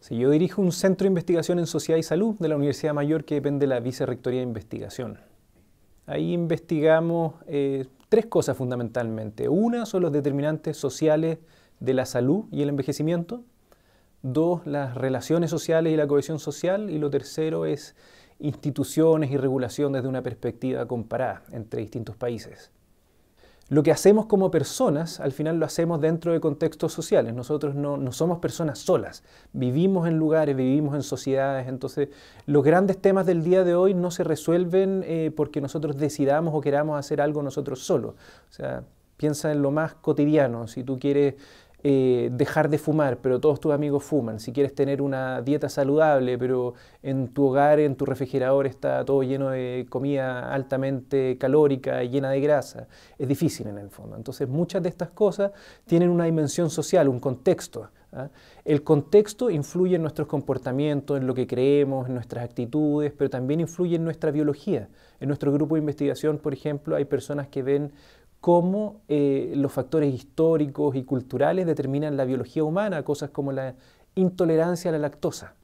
Sí, yo dirijo un centro de investigación en sociedad y salud de la Universidad Mayor que depende de la Vicerrectoría de Investigación. Ahí investigamos eh, tres cosas fundamentalmente. Una son los determinantes sociales de la salud y el envejecimiento. Dos, las relaciones sociales y la cohesión social. Y lo tercero es instituciones y regulación desde una perspectiva comparada entre distintos países lo que hacemos como personas, al final lo hacemos dentro de contextos sociales. Nosotros no, somos personas solas, vivimos en lugares, vivimos en sociedades. Entonces, los grandes temas del día de hoy no se resuelven eh, porque nosotros decidamos o queramos hacer algo nosotros solos. O sea, piensa en lo más cotidiano. Si tú quieres eh, dejar de fumar, pero todos tus amigos fuman. Si quieres tener una dieta saludable, pero en tu hogar, en tu refrigerador está todo lleno de comida altamente calórica, y llena de grasa. Es difícil en el fondo. Entonces muchas de estas cosas tienen una dimensión social, un contexto. ¿ah? El contexto influye en nuestros comportamientos, en lo que creemos, en nuestras actitudes, pero también influye en nuestra biología. En nuestro grupo de investigación, por ejemplo, hay personas que ven cómo eh, los factores históricos y culturales determinan la biología humana, cosas como la intolerancia a la lactosa.